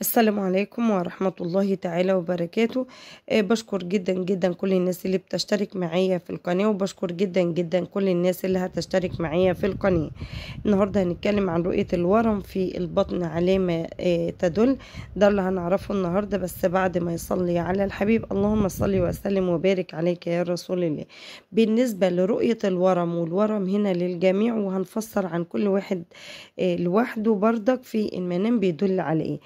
السلام عليكم ورحمة الله تعالى وبركاته آه، بشكر جدا جدا كل الناس اللي بتشترك معايا في القناة وبشكر جدا جدا كل الناس اللي هتشترك معايا في القناة النهاردة هنتكلم عن رؤية الورم في البطن علامة آه، تدل ده اللي هنعرفه النهاردة بس بعد ما يصلي على الحبيب اللهم صلي وسلم وبارك عليك يا رسول الله بالنسبة لرؤية الورم والورم هنا للجميع وهنفسر عن كل واحد آه، لوحده بردك في المنام بيدل على ايه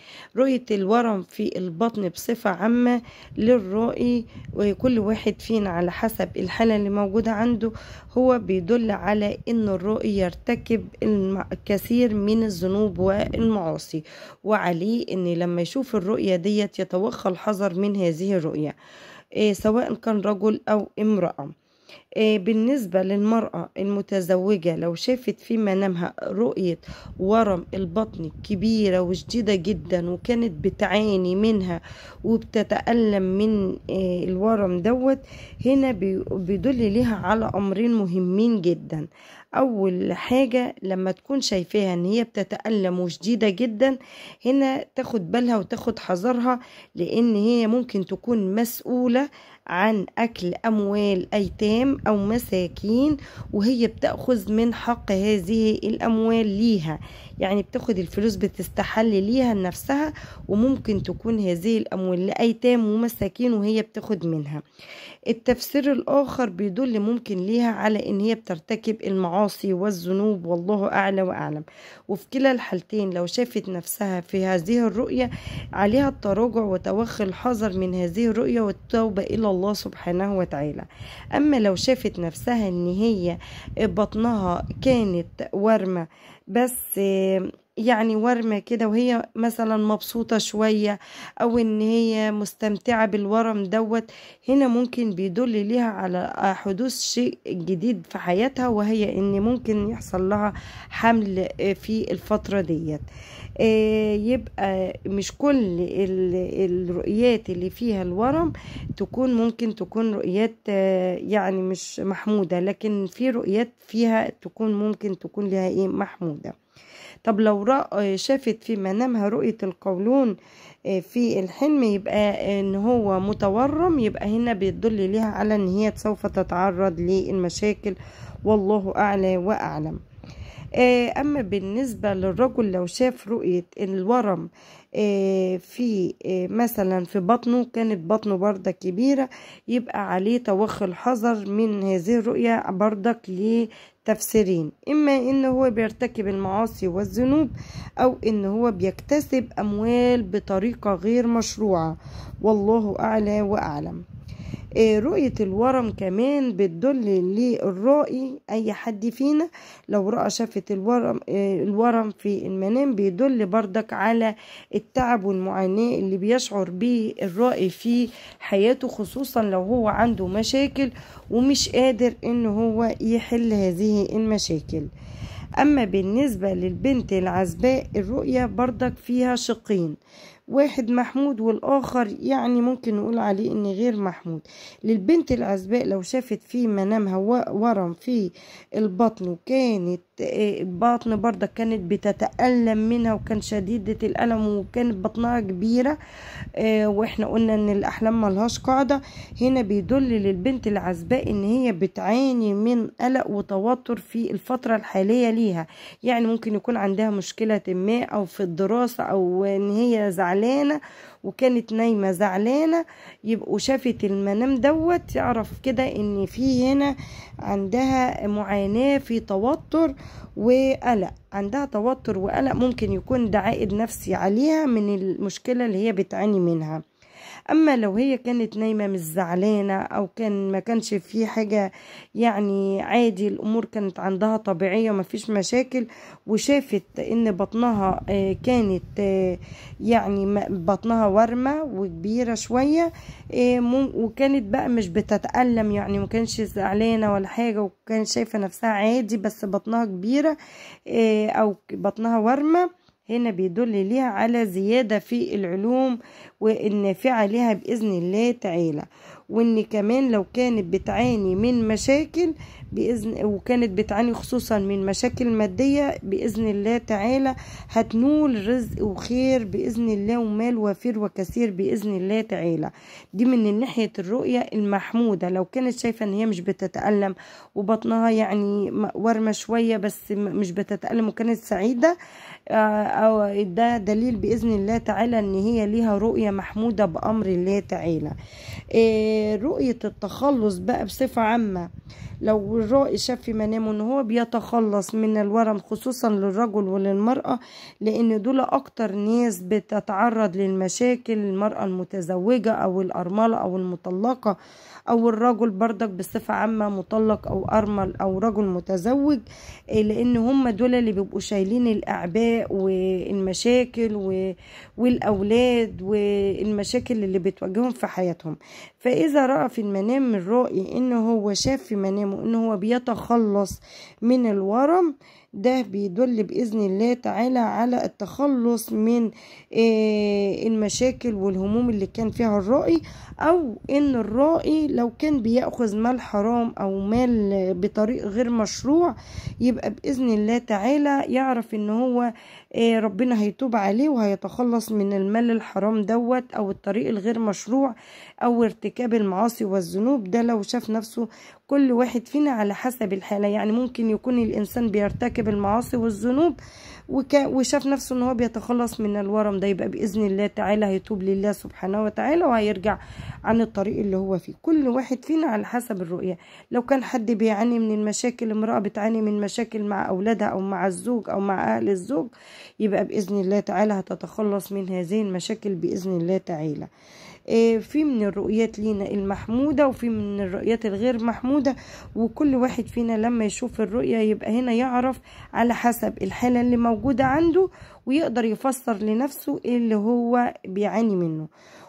رؤية الورم في البطن بصفة عامة للرؤي وكل واحد فينا على حسب الحالة اللي موجودة عنده هو بيدل على ان الرؤي يرتكب الكثير من الذنوب والمعاصي وعليه ان لما يشوف الرؤية ديت يتوخى الحذر من هذه الرؤية إيه، سواء كان رجل او امرأة آه، بالنسبة للمرأة المتزوجة لو شافت في منامها رؤية ورم البطن كبيرة وشديدة جدا وكانت بتعاني منها وبتتألم من آه، الورم دوت هنا بيدل ليها على أمرين مهمين جدا أول حاجة لما تكون شايفاها إن هي بتتألم وشديدة جدا هنا تاخد بالها وتاخد حذرها لأن هي ممكن تكون مسؤولة عن أكل أموال أيتام أو مساكين وهي بتأخذ من حق هذه الأموال ليها يعني بتاخد الفلوس بتستحل ليها لنفسها وممكن تكون هذه الأموال لأيتام ومساكين وهي بتاخد منها التفسير الآخر بيدل ممكن ليها على إن هي بترتكب المعاصي والذنوب والله أعلى وأعلم وفي كلا الحالتين لو شافت نفسها في هذه الرؤية عليها التراجع وتوخي الحذر من هذه الرؤية والتوبة إلى الله سبحانه وتعالى أما لو شافت اكتشفت نفسها ان هي بطنها كانت ورمة بس يعني ورمة كده وهي مثلا مبسوطة شوية أو إن هي مستمتعة بالورم دوت هنا ممكن بيدل ليها على حدوث شيء جديد في حياتها وهي إن ممكن يحصل لها حمل في الفترة ديت آه، يبقى مش كل الرؤيات اللي فيها الورم تكون ممكن تكون رؤيات آه، يعني مش محمودة لكن في رؤيات فيها تكون ممكن تكون لها ايه محموده طب لو آه، شافت في منامها رؤية القولون آه، في الحلم يبقى آه، ان هو متورم يبقى هنا بيدل ليها على ان هي سوف تتعرض للمشاكل والله اعلى واعلم اما بالنسبة للرجل لو شاف رؤية الورم آه، في آه، مثلا في بطنه كانت بطنه بردة كبيرة يبقى عليه توخي الحذر من هذه الرؤية بردك لتفسيرين إما إن هو بيرتكب المعاصي والذنوب أو إن هو بيكتسب أموال بطريقة غير مشروعة والله أعلى وأعلم آه، رؤية الورم كمان بتدل للرائي أي حد فينا لو رأى شافة الورم آه، الورم في المنام بيدل بردك على التعب والمعاناة اللي بيشعر به الرائي في حياته خصوصا لو هو عنده مشاكل ومش قادر إن هو يحل هذه المشاكل أما بالنسبة للبنت العزباء الرؤية بردك فيها شقين واحد محمود والآخر يعني ممكن نقول عليه إن غير محمود للبنت العزباء لو شافت في منامها ورم في البطن وكانت آه، البطن برضه كانت بتتألم منها وكان شديدة الألم وكانت بطنها كبيرة آه، وإحنا قلنا إن الأحلام ملهاش قاعدة هنا بيدل للبنت العزباء إن هي بتعاني من قلق وتوتر في الفترة الحالية ليها يعني ممكن يكون عندها مشكلة ما أو في الدراسة أو إن هي زعلانة زعلانة وكانت نايمة زعلانة يبقوا شافت المنام دوت يعرف كده ان في هنا عندها معاناة في توتر وقلق عندها توتر وقلق ممكن يكون ده عائد نفسي عليها من المشكلة اللي هي بتعاني منها اما لو هي كانت نايمه مش زعلانه او كان ما كانش في حاجه يعني عادي الامور كانت عندها طبيعيه وما فيش مشاكل وشافت ان بطنها آه، كانت آه، يعني بطنها ورمه وكبيره شويه آه، وكانت بقى مش بتتالم يعني ما كانش زعلانه ولا حاجه وكانت شايفه نفسها عادي بس بطنها كبيره او بطنها ورمه هنا بيدل ليها على زيادة في العلوم والنافعة لها بإذن الله تعالى وان كمان لو كانت بتعاني من مشاكل باذن وكانت بتعاني خصوصا من مشاكل ماديه باذن الله تعالى هتنول رزق وخير باذن الله ومال وفير وكثير باذن الله تعالى دي من ناحيه الرؤيه المحموده لو كانت شايفه ان هي مش بتتالم وبطنها يعني ورمه شويه بس مش بتتالم وكانت سعيده آه، او ده دليل باذن الله تعالى ان هي ليها رؤيه محموده بامر الله تعالى إيه رؤية التخلص بقى بصفة عامة لو الرائي شاف في منامه ان هو بيتخلص من الورم خصوصا للرجل وللمرأة لان دول اكتر ناس بتتعرض للمشاكل المرأة المتزوجة او الارملة او المطلقة او الرجل بردك بصفة عامة مطلق او ارمل او رجل متزوج إيه، لان هم دول اللي بيبقوا شايلين الاعباء والمشاكل والاولاد والمشاكل اللي بتواجههم في حياتهم فاذا رأى في المنام الرائي ان هو شاف في منامه وانه هو بيتخلص من الورم ده بيدل بإذن الله تعالى على التخلص من آه، المشاكل والهموم اللي كان فيها الرائي أو إن الرائي لو كان بيأخذ مال حرام أو مال بطريق غير مشروع يبقى بإذن الله تعالى يعرف إن هو آه، ربنا هيتوب عليه وهيتخلص من المال الحرام دوت أو الطريق الغير مشروع أو ارتكاب المعاصي والذنوب ده لو شاف نفسه كل واحد فينا على حسب الحالة يعني ممكن يكون الإنسان بيرتكب بالمعاصي والذنوب وشاف نفسه ان هو بيتخلص من الورم ده يبقى باذن الله تعالى هيتوب لله سبحانه وتعالى وهيرجع عن الطريق اللي هو فيه كل واحد فينا على حسب الرؤيه لو كان حد بيعاني من المشاكل امراه بتعاني من مشاكل مع اولادها او مع الزوج او مع اهل الزوج يبقى باذن الله تعالى هتتخلص من هذه المشاكل باذن الله تعالى آه، في من الرؤيات لينا المحمودة وفي من الرؤيات الغير محمودة وكل واحد فينا لما يشوف الرؤية يبقى هنا يعرف على حسب الحالة اللي موجودة موجودة عنده ويقدر يفسر لنفسه ايه اللي هو بيعاني منه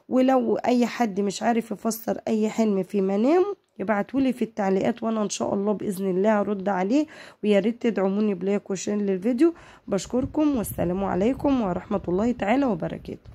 ولو اي حد مش عارف يفسر اي حلم في منامه يبعتولي في التعليقات وانا ان شاء الله باذن الله أرد عليه ويا ريت تدعموني بلايك وشير للفيديو بشكركم والسلام عليكم ورحمه الله تعالى وبركاته